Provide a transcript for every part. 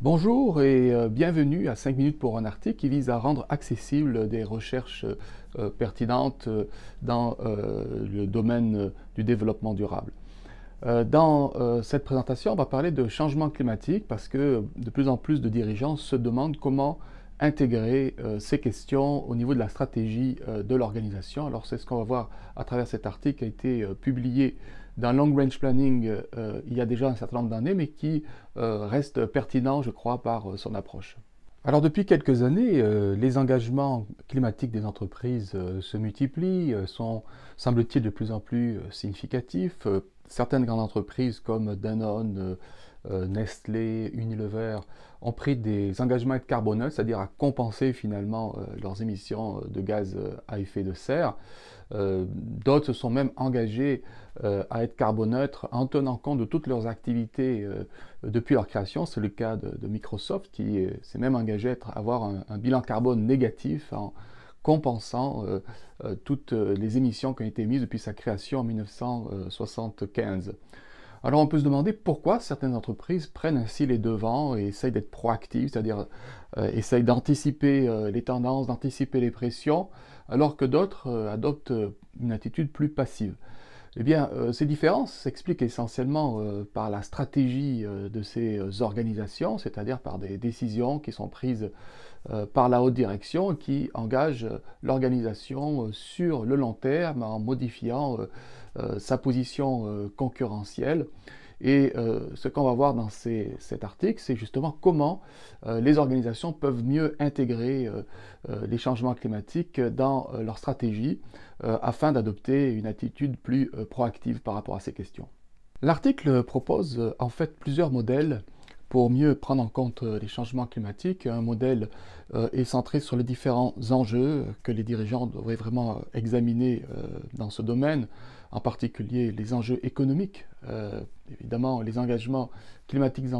Bonjour et euh, bienvenue à 5 minutes pour un article qui vise à rendre accessible des recherches euh, pertinentes euh, dans le domaine du développement durable. dans cette présentation, on va parler de changement climatique parce que de plus en plus de dirigeants se demandent comment intégrer euh, ces questions au niveau de la stratégie euh, de l'organisation. Alors c'est ce qu'on va voir à travers cet article qui a été euh, publié dans Long Range Planning il y a déjà un certain nombre d'années, mais qui reste pertinent, je crois, par son approche. Alors depuis quelques années, les engagements climatiques des entreprises se multiplient, sont, semble-t-il, de plus en plus significatifs certaines grandes entreprises comme Danone, euh, euh, Nestlé, Unilever ont pris des engagements à être carboneux, c'est-à-dire à compenser finalement euh, leurs émissions de gaz à effet de serre. D'autres se sont même engagés à être carboneutres en tenant compte de toutes leurs activités depuis leur création. C'est le cas de, Microsoft qui s'est même engagé à, avoir un, bilan carbone négatif compensant euh, euh, toutes euh, les émissions qui ont été émises depuis sa création en 1975. Alors on peut se demander pourquoi certaines entreprises prennent ainsi les devants et essayent d'être proactives, c'est-à-dire essayent d'anticiper les tendances, d'anticiper les pressions, alors que d'autres adoptent une attitude plus passive. Eh bien, euh, ces différences s'expliquent essentiellement euh, par la stratégie euh, de ces organisations, c'est-à-dire par des décisions qui sont prises par la haute direction qui engagent l'organisation sur le long terme en modifiant sa position concurrentielle et euh, ce qu'on va voir dans cet article, c'est justement comment euh, les organisations peuvent mieux intégrer euh, les changements climatiques dans leur stratégie afin d'adopter une attitude plus proactive par rapport à ces questions. L'article propose en fait plusieurs modèles pour mieux prendre en compte euh, les changements climatiques, un modèle euh, est centré sur les différents enjeux que les dirigeants devraient vraiment euh, examiner dans ce domaine, en particulier les enjeux économiques. Évidemment, les engagements climatiques des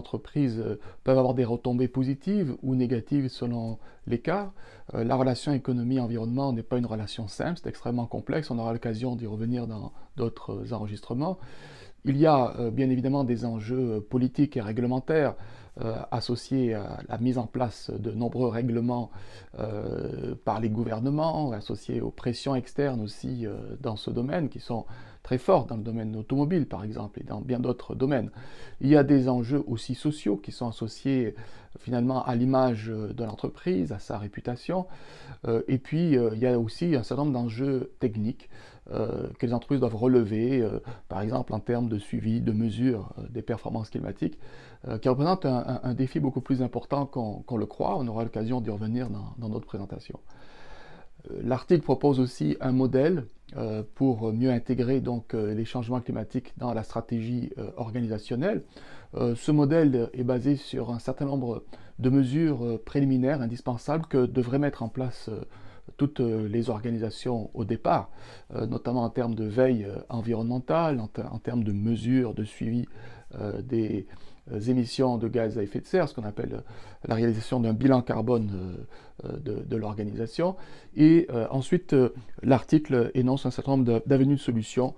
peuvent avoir des retombées positives ou négatives selon les cas. La relation économie-environnement n'est pas une relation simple, c'est extrêmement complexe, on aura l'occasion d'y revenir dans d'autres enregistrements. Il y a euh, bien évidemment des enjeux euh, politiques et réglementaires euh, associé à la mise en place de nombreux règlements euh, par les gouvernements, associé aux pressions externes aussi euh, dans ce domaine, qui sont très fortes dans le domaine automobile par exemple et dans bien d'autres domaines. Il y a des enjeux aussi sociaux qui sont associés finalement à l'image de l'entreprise, à sa réputation, et puis il y a aussi un certain nombre d'enjeux techniques que les entreprises doivent relever, par exemple en termes de suivi, de mesure des performances climatiques, qui représentent un, un, défi beaucoup plus important qu'on le croit. On aura l'occasion d'y revenir dans, notre présentation. Euh, l'article propose aussi un modèle euh, pour mieux intégrer donc, euh, les changements climatiques dans la stratégie organisationnelle. ce modèle est basé sur un certain nombre de mesures préliminaires indispensables que devraient mettre en place toutes les organisations au départ, notamment en termes de veille environnementale, en, en termes de mesures, de suivi des, euh, émissions de gaz à effet de serre, ce qu'on appelle euh, la réalisation d'un bilan carbone euh, de, l'organisation. Et ensuite, l'article énonce un certain nombre d'avenues de solutions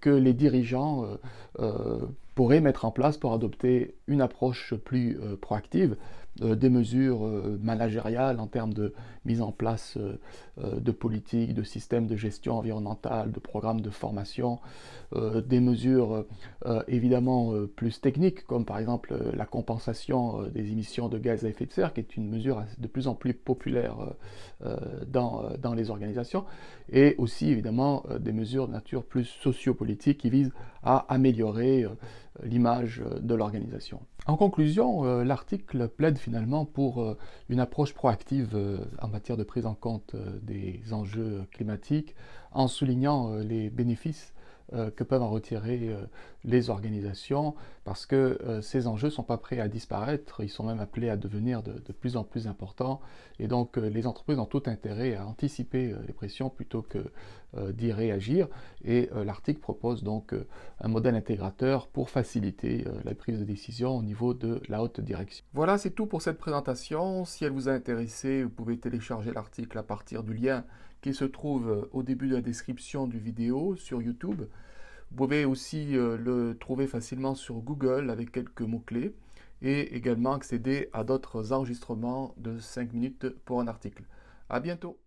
que les dirigeants pourraient mettre en place pour adopter une approche plus proactive euh, des mesures euh, managériales en termes de mise en place euh, de politiques, de systèmes de gestion environnementale, de programmes de formation, des mesures évidemment plus techniques, comme par exemple la compensation des émissions de gaz à effet de serre, qui est une mesure de plus en plus populaire dans, les organisations, et aussi évidemment des mesures de nature plus sociopolitique qui visent à améliorer l'image de l'organisation. En conclusion, euh, l'article plaide finalement pour euh, une approche proactive euh, en matière de prise en compte des enjeux climatiques en soulignant les bénéfices que peuvent en retirer les organisations parce que euh, ces enjeux ne sont pas prêts à disparaître, ils sont même appelés à devenir de, plus en plus importants, et donc euh, les entreprises ont tout intérêt à anticiper euh, les pressions plutôt que d'y réagir, et l'article propose donc un modèle intégrateur pour faciliter la prise de décision au niveau de la haute direction. Voilà, c'est tout pour cette présentation. Si elle vous a intéressé, vous pouvez télécharger l'article à partir du lien qui se trouve au début de la description du vidéo sur YouTube. Vous pouvez aussi euh, le trouver facilement sur Google avec quelques mots-clés et également accéder à d'autres enregistrements de 5 minutes pour un article. À bientôt!